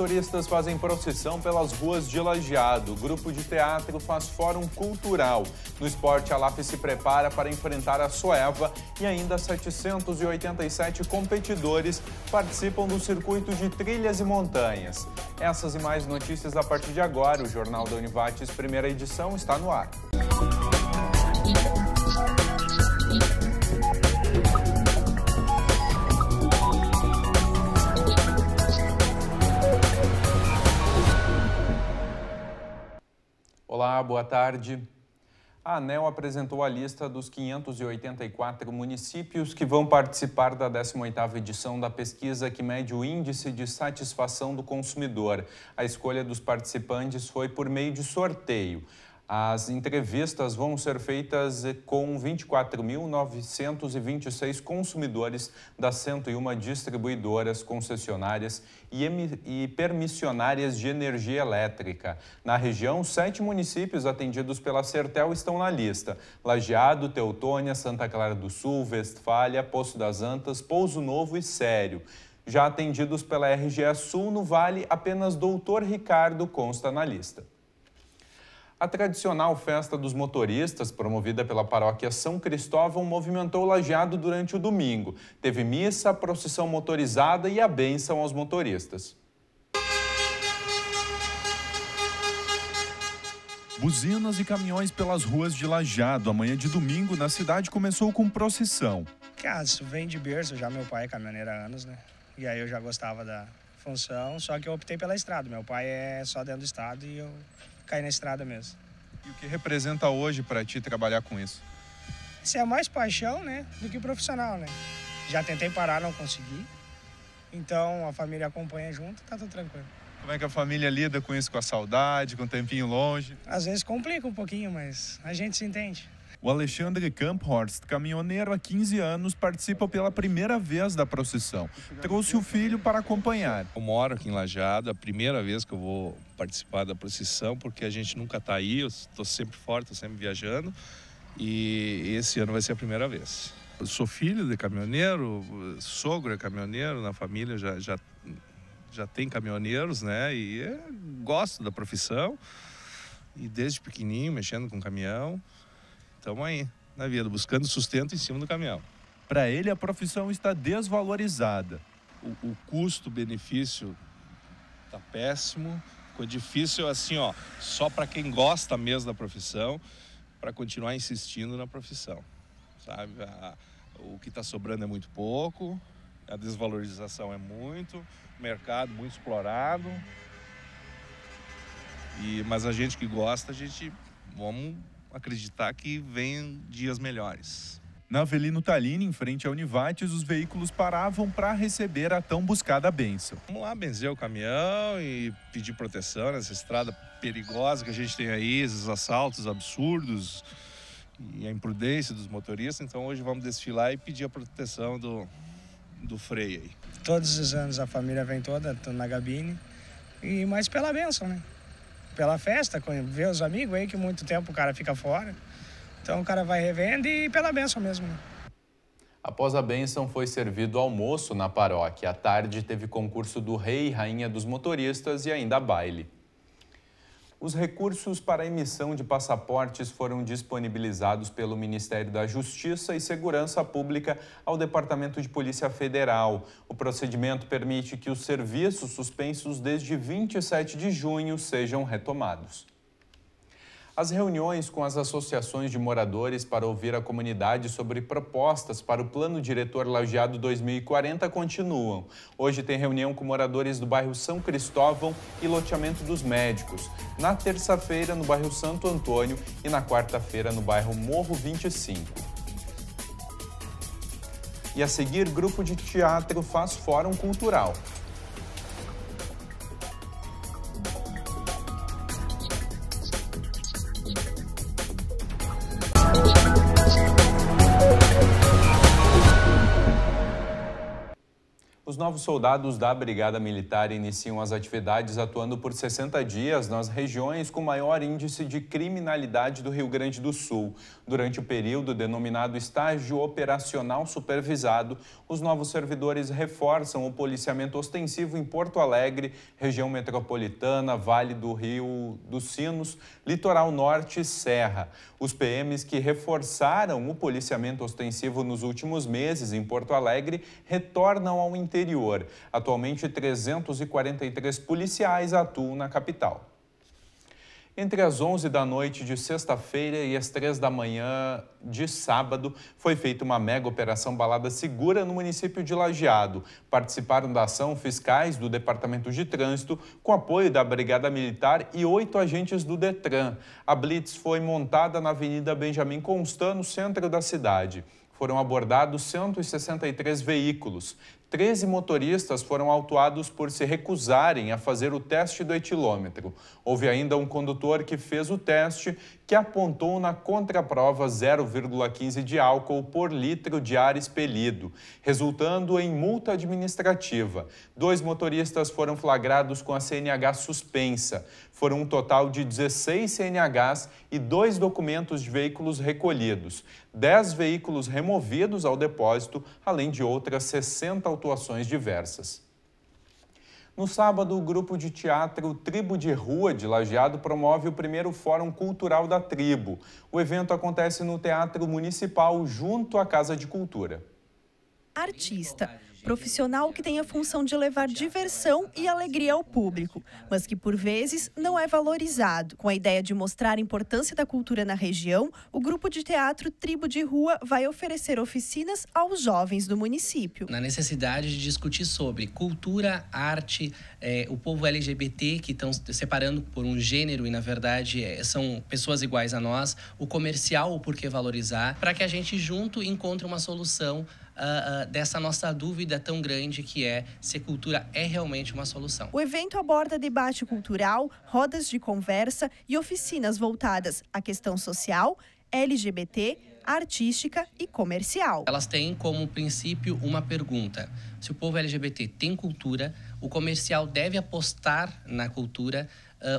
Motoristas fazem procissão pelas ruas de Lajeado. Grupo de teatro faz fórum cultural. No esporte, a LAF se prepara para enfrentar a Soeva e ainda 787 competidores participam do circuito de trilhas e montanhas. Essas e mais notícias a partir de agora. O Jornal da Univates, primeira edição, está no ar. Olá, boa tarde. A ANEL apresentou a lista dos 584 municípios que vão participar da 18ª edição da pesquisa que mede o índice de satisfação do consumidor. A escolha dos participantes foi por meio de sorteio. As entrevistas vão ser feitas com 24.926 consumidores das 101 distribuidoras, concessionárias e, e permissionárias de energia elétrica. Na região, sete municípios atendidos pela Sertel estão na lista: Lajeado, Teutônia, Santa Clara do Sul, Vestfália, Poço das Antas, Pouso Novo e Sério. Já atendidos pela RGE Sul no Vale, apenas Doutor Ricardo consta na lista. A tradicional festa dos motoristas, promovida pela paróquia São Cristóvão, movimentou o lajeado durante o domingo. Teve missa, procissão motorizada e a bênção aos motoristas. Buzinas e caminhões pelas ruas de Lajeado. Amanhã de domingo, na cidade, começou com procissão. Cara, isso vem de berço já. Meu pai é caminhoneiro há anos, né? E aí eu já gostava da função, só que eu optei pela estrada. Meu pai é só dentro do estado e eu cair na estrada mesmo. E o que representa hoje para ti trabalhar com isso? Isso é mais paixão, né, do que profissional, né? Já tentei parar, não consegui. Então a família acompanha junto, tá tudo tranquilo. Como é que a família lida com isso, com a saudade, com o tempinho longe? Às vezes complica um pouquinho, mas a gente se entende. O Alexandre Kamphorst, caminhoneiro há 15 anos, participa pela primeira vez da procissão. Trouxe o filho para acompanhar. Eu moro aqui em Lajado, é a primeira vez que eu vou participar da procissão, porque a gente nunca está aí, eu estou sempre fora, estou sempre viajando. E esse ano vai ser a primeira vez. Eu sou filho de caminhoneiro, sogro é caminhoneiro, na família já, já, já tem caminhoneiros, né? E gosto da profissão. E desde pequenininho, mexendo com caminhão estamos aí, na vida, buscando sustento em cima do caminhão. Para ele, a profissão está desvalorizada. O, o custo-benefício está péssimo, ficou difícil assim, ó, só para quem gosta mesmo da profissão, para continuar insistindo na profissão, sabe? A, o que está sobrando é muito pouco, a desvalorização é muito, mercado muito explorado. E, mas a gente que gosta, a gente vamos acreditar que vem dias melhores. Na Avelino Talini, em frente à Univates, os veículos paravam para receber a tão buscada benção. Vamos lá benzer o caminhão e pedir proteção nessa estrada perigosa que a gente tem aí, esses assaltos absurdos e a imprudência dos motoristas. Então hoje vamos desfilar e pedir a proteção do, do freio aí. Todos os anos a família vem toda, tô na gabine, e mais pela benção, né? pela festa, ver os amigos aí, que muito tempo o cara fica fora. Então o cara vai revendo e pela benção mesmo. Né? Após a bênção, foi servido almoço na paróquia. À tarde, teve concurso do Rei e Rainha dos Motoristas e ainda baile. Os recursos para emissão de passaportes foram disponibilizados pelo Ministério da Justiça e Segurança Pública ao Departamento de Polícia Federal. O procedimento permite que os serviços suspensos desde 27 de junho sejam retomados. As reuniões com as associações de moradores para ouvir a comunidade sobre propostas para o Plano Diretor Lajeado 2040 continuam. Hoje tem reunião com moradores do bairro São Cristóvão e loteamento dos médicos. Na terça-feira, no bairro Santo Antônio e na quarta-feira, no bairro Morro 25. E a seguir, grupo de teatro faz fórum cultural. novos soldados da Brigada Militar iniciam as atividades atuando por 60 dias nas regiões com maior índice de criminalidade do Rio Grande do Sul. Durante o período denominado estágio operacional supervisado, os novos servidores reforçam o policiamento ostensivo em Porto Alegre, região metropolitana, Vale do Rio dos Sinos, Litoral Norte e Serra. Os PMs que reforçaram o policiamento ostensivo nos últimos meses em Porto Alegre retornam ao interior interior. Atualmente, 343 policiais atuam na capital. Entre as 11 da noite de sexta-feira e as 3 da manhã de sábado, foi feita uma mega operação Balada Segura no município de Lajeado. Participaram da ação fiscais do Departamento de Trânsito, com apoio da Brigada Militar e oito agentes do DETRAN. A Blitz foi montada na Avenida Benjamin Constant, no centro da cidade foram abordados 163 veículos. 13 motoristas foram autuados por se recusarem a fazer o teste do etilômetro. Houve ainda um condutor que fez o teste que apontou na contraprova 0,15 de álcool por litro de ar expelido, resultando em multa administrativa. Dois motoristas foram flagrados com a CNH suspensa. Foram um total de 16 CNHs e dois documentos de veículos recolhidos, 10 veículos removidos ao depósito, além de outras 60 autuações diversas. No sábado, o grupo de teatro Tribo de Rua de Lajeado promove o primeiro Fórum Cultural da Tribo. O evento acontece no Teatro Municipal, junto à Casa de Cultura. Artista Profissional que tem a função de levar diversão e alegria ao público, mas que por vezes não é valorizado. Com a ideia de mostrar a importância da cultura na região, o grupo de teatro Tribo de Rua vai oferecer oficinas aos jovens do município. Na necessidade de discutir sobre cultura, arte, é, o povo LGBT que estão separando por um gênero e na verdade é, são pessoas iguais a nós, o comercial, o porquê valorizar, para que a gente junto encontre uma solução uh, uh, dessa nossa dúvida tão grande que é se cultura é realmente uma solução. O evento aborda debate cultural, rodas de conversa e oficinas voltadas à questão social, LGBT, artística e comercial. Elas têm como princípio uma pergunta: se o povo LGBT tem cultura, o comercial deve apostar na cultura,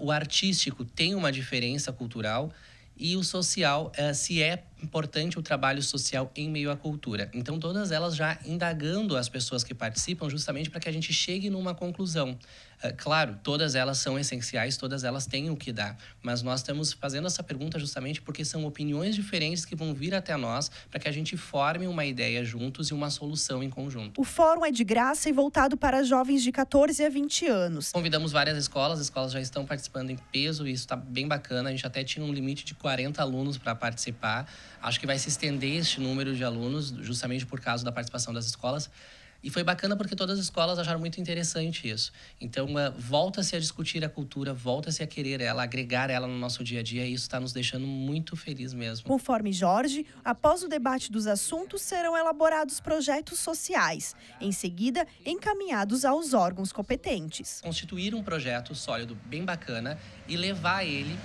uh, o artístico tem uma diferença cultural e o social uh, se é importante o trabalho social em meio à cultura. Então, todas elas já indagando as pessoas que participam, justamente para que a gente chegue numa conclusão. É, claro, todas elas são essenciais, todas elas têm o que dar, mas nós estamos fazendo essa pergunta justamente porque são opiniões diferentes que vão vir até nós para que a gente forme uma ideia juntos e uma solução em conjunto. O fórum é de graça e voltado para jovens de 14 a 20 anos. Convidamos várias escolas, as escolas já estão participando em peso e isso está bem bacana. A gente até tinha um limite de 40 alunos para participar. Acho que vai se estender este número de alunos, justamente por causa da participação das escolas. E foi bacana porque todas as escolas acharam muito interessante isso. Então, é, volta-se a discutir a cultura, volta-se a querer ela, agregar ela no nosso dia a dia, e isso está nos deixando muito feliz mesmo. Conforme Jorge, após o debate dos assuntos, serão elaborados projetos sociais, em seguida, encaminhados aos órgãos competentes. Constituir um projeto sólido, bem bacana, e levar ele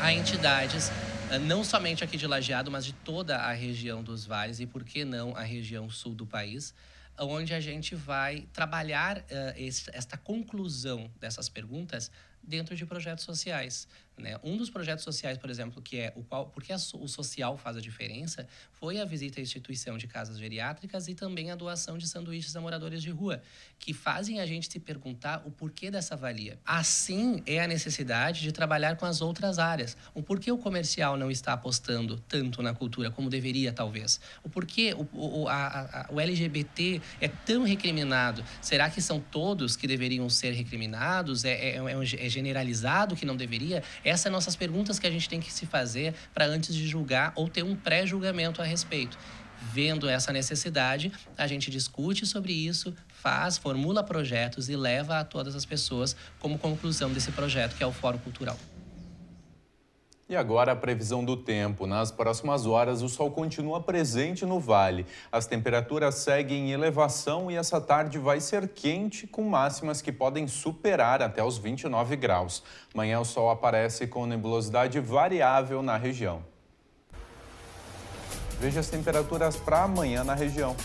a entidades ah, não somente aqui de Lajeado, mas de toda a região dos vales e, por que não, a região sul do país, onde a gente vai trabalhar uh, esta conclusão dessas perguntas dentro de projetos sociais. Né? Um dos projetos sociais, por exemplo, que é o qual, porque a, o social faz a diferença, foi a visita à instituição de casas geriátricas e também a doação de sanduíches a moradores de rua, que fazem a gente se perguntar o porquê dessa valia. Assim é a necessidade de trabalhar com as outras áreas. O porquê o comercial não está apostando tanto na cultura como deveria, talvez. O porquê o, o, a, a, o LGBT é tão recriminado. Será que são todos que deveriam ser recriminados? É, é, é, é generalizado que não deveria? Essas são nossas perguntas que a gente tem que se fazer para antes de julgar ou ter um pré-julgamento a respeito. Vendo essa necessidade, a gente discute sobre isso, faz, formula projetos e leva a todas as pessoas como conclusão desse projeto que é o Fórum Cultural. E agora a previsão do tempo. Nas próximas horas, o sol continua presente no vale. As temperaturas seguem em elevação e essa tarde vai ser quente, com máximas que podem superar até os 29 graus. Manhã o sol aparece com nebulosidade variável na região. Veja as temperaturas para amanhã na região.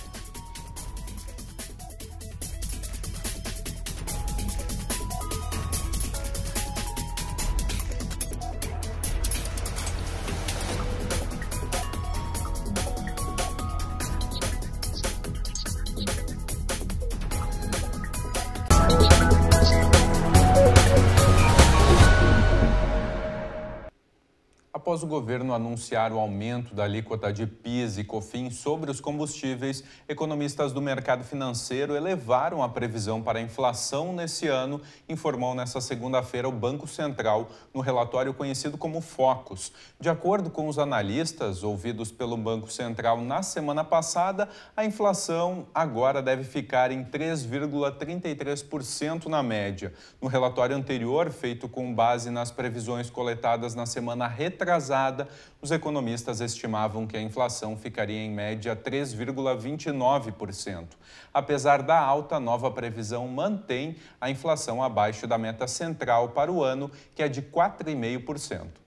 após o governo anunciar o aumento da alíquota de PIS e COFINS sobre os combustíveis, economistas do mercado financeiro elevaram a previsão para a inflação nesse ano, informou nesta segunda-feira o Banco Central no relatório conhecido como Focus. De acordo com os analistas ouvidos pelo Banco Central na semana passada, a inflação agora deve ficar em 3,33% na média. No relatório anterior, feito com base nas previsões coletadas na semana retrasada, atrasada, os economistas estimavam que a inflação ficaria em média 3,29%. Apesar da alta, a nova previsão mantém a inflação abaixo da meta central para o ano, que é de 4,5%.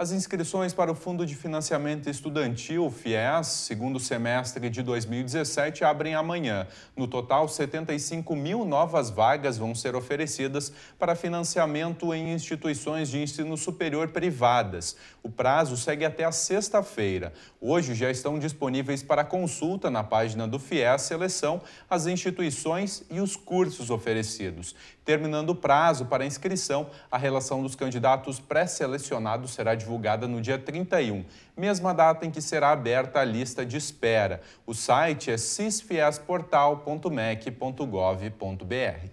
As inscrições para o Fundo de Financiamento Estudantil, FIES, segundo semestre de 2017, abrem amanhã. No total, 75 mil novas vagas vão ser oferecidas para financiamento em instituições de ensino superior privadas. O prazo segue até a sexta-feira. Hoje já estão disponíveis para consulta na página do FIES Seleção as instituições e os cursos oferecidos. Terminando o prazo para inscrição, a relação dos candidatos pré-selecionados será divulgada no dia 31, mesma data em que será aberta a lista de espera. O site é cisfiesportal.mec.gov.br.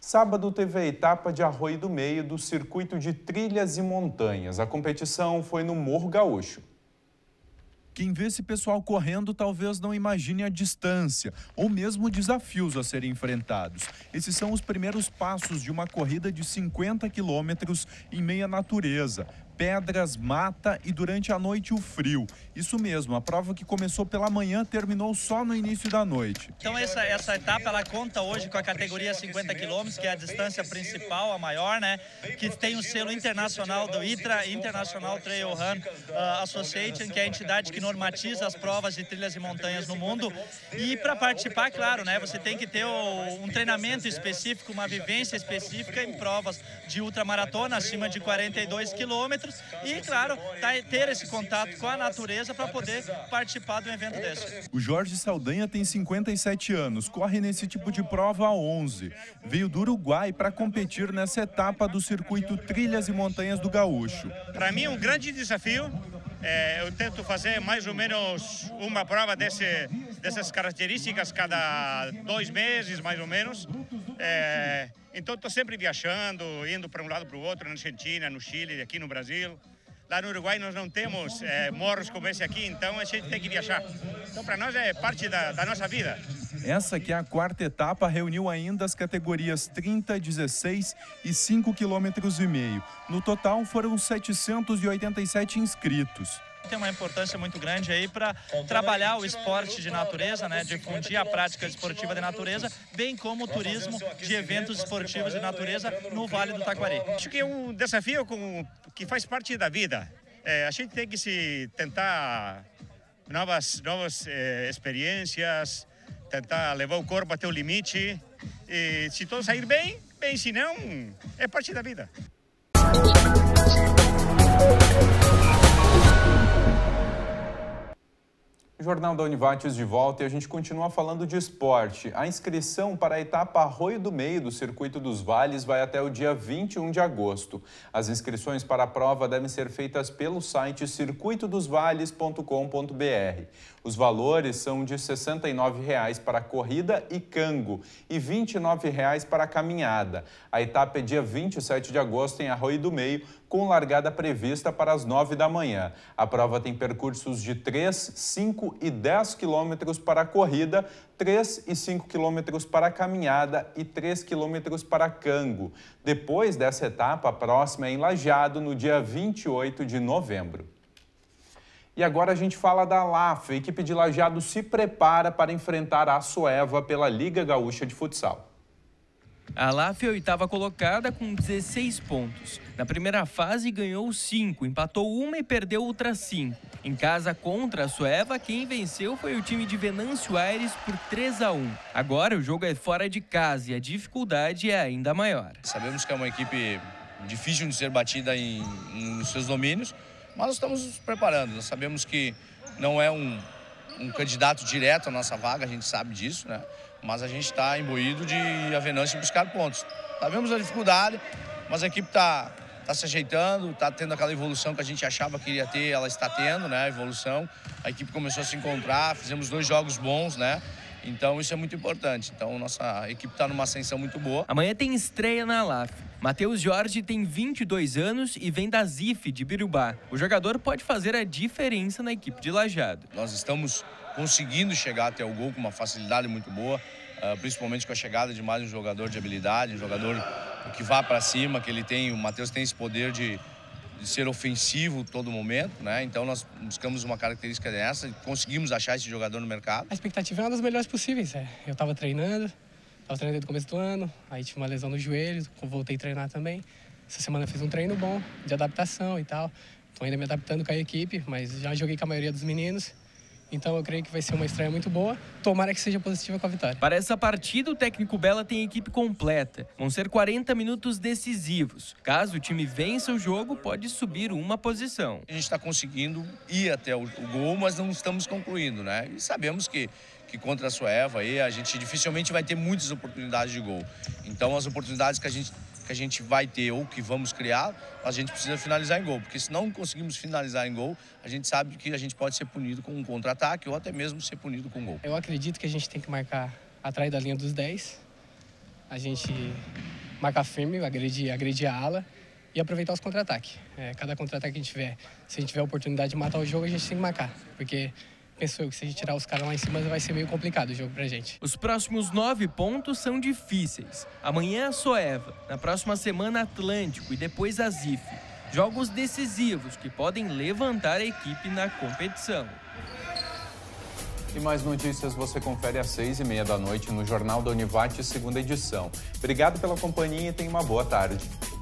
Sábado teve a etapa de Arroio do Meio do Circuito de Trilhas e Montanhas. A competição foi no Morro Gaúcho. Quem vê esse pessoal correndo talvez não imagine a distância ou mesmo desafios a serem enfrentados. Esses são os primeiros passos de uma corrida de 50 quilômetros em meia natureza pedras, mata e durante a noite o frio. Isso mesmo, a prova que começou pela manhã terminou só no início da noite. Então essa, essa etapa ela conta hoje com a categoria 50 quilômetros, que é a distância principal, a maior, né? Que tem o selo internacional do ITRA, International Trail Run ah, Association, que é a entidade que normatiza as provas de trilhas e montanhas no mundo. E para participar, claro, né? Você tem que ter um treinamento específico, uma vivência específica em provas de ultramaratona acima de 42 quilômetros quilômetros e, claro, tá, ter esse contato com a natureza para poder participar de um evento desse. O Jorge Saldanha tem 57 anos, corre nesse tipo de prova há 11. Veio do Uruguai para competir nessa etapa do circuito Trilhas e Montanhas do Gaúcho. Para mim, um grande desafio. É, eu tento fazer mais ou menos uma prova desse, dessas características cada dois meses, mais ou menos. É, então estou sempre viajando, indo para um lado para o outro, na Argentina, no Chile, aqui no Brasil. Lá no Uruguai nós não temos é, morros como esse aqui, então a gente tem que viajar. Então para nós é parte da, da nossa vida. Essa que é a quarta etapa reuniu ainda as categorias 30, 16 e 5 km e meio. No total foram 787 inscritos tem uma importância muito grande aí para trabalhar o esporte de natureza, né, difundir a prática esportiva de natureza, bem como o turismo de eventos esportivos de natureza no Vale do Taquari. Acho que é um desafio com, que faz parte da vida. É, a gente tem que se tentar novas novas é, experiências, tentar levar o corpo até o limite. E se tudo sair bem, bem, se não, é parte da vida. Jornal da Univates de volta e a gente continua falando de esporte. A inscrição para a etapa Arroio do Meio do Circuito dos Vales vai até o dia 21 de agosto. As inscrições para a prova devem ser feitas pelo site circuitodosvales.com.br. Os valores são de R$ 69,00 para corrida e cango e R$ 29,00 para caminhada. A etapa é dia 27 de agosto em Arroio do Meio, com largada prevista para as 9 da manhã. A prova tem percursos de 3, 5 5 e 10 quilômetros para a corrida, 3 e 5 quilômetros para a caminhada e 3 quilômetros para cango. Depois dessa etapa, a próxima é em Lajeado, no dia 28 de novembro. E agora a gente fala da LAF. A equipe de Lajeado se prepara para enfrentar a Soeva pela Liga Gaúcha de Futsal. A LAF é a oitava colocada com 16 pontos. Na primeira fase ganhou 5, empatou uma e perdeu outras 5. Em casa contra a Sueva, quem venceu foi o time de Venâncio Aires por 3 a 1. Agora o jogo é fora de casa e a dificuldade é ainda maior. Sabemos que é uma equipe difícil de ser batida em, nos seus domínios, mas nós estamos nos preparando. Nós sabemos que não é um, um candidato direto à nossa vaga, a gente sabe disso, né? mas a gente está imbuído de a e buscar pontos. Sabemos tá a dificuldade, mas a equipe está tá se ajeitando, está tendo aquela evolução que a gente achava que iria ter, ela está tendo, né? A evolução. A equipe começou a se encontrar, fizemos dois jogos bons, né? Então isso é muito importante. Então nossa equipe está numa ascensão muito boa. Amanhã tem estreia na LAF. Matheus Jorge tem 22 anos e vem da ZIF de Birubá. O jogador pode fazer a diferença na equipe de Lajado. Nós estamos conseguindo chegar até o gol com uma facilidade muito boa, eh, principalmente com a chegada de mais um jogador de habilidade, um jogador que vá para cima, que ele tem, o Matheus tem esse poder de, de ser ofensivo todo momento, né? Então nós buscamos uma característica dessa, conseguimos achar esse jogador no mercado. A expectativa é uma das melhores possíveis, é. Eu estava treinando, estava treinando desde o começo do ano, aí tive uma lesão no joelho, voltei a treinar também. Essa semana fiz um treino bom de adaptação e tal. Estou ainda me adaptando com a equipe, mas já joguei com a maioria dos meninos. Então eu creio que vai ser uma estreia muito boa. Tomara que seja positiva com a vitória. Para essa partida, o técnico Bela tem equipe completa. Vão ser 40 minutos decisivos. Caso o time vença o jogo, pode subir uma posição. A gente está conseguindo ir até o, gol, mas não estamos concluindo, né? E sabemos que que contra a Sueva aí a gente dificilmente vai ter muitas oportunidades de gol. Então as oportunidades que a gente que a gente vai ter ou que vamos criar, a gente precisa finalizar em gol. Porque se não conseguimos finalizar em gol, a gente sabe que a gente pode ser punido com um contra-ataque ou até mesmo ser punido com um gol. Eu acredito que a gente tem que marcar atrás da linha dos 10. A gente marcar firme, agredir, agredir a ala e aproveitar os contra-ataques. É, cada contra-ataque que a gente tiver, se a gente tiver a oportunidade de matar o jogo, a gente tem que marcar. Porque penso eu que se a gente tirar os caras lá em cima vai ser meio complicado o jogo pra gente. Os próximos nove pontos são difíceis. Amanhã a é Soeva, na próxima semana Atlântico e depois a ZIF. Jogos decisivos que podem levantar a equipe na competição. E mais notícias você confere às seis e meia da noite no Jornal da Univate, segunda edição. Obrigado pela companhia e tenha uma boa tarde.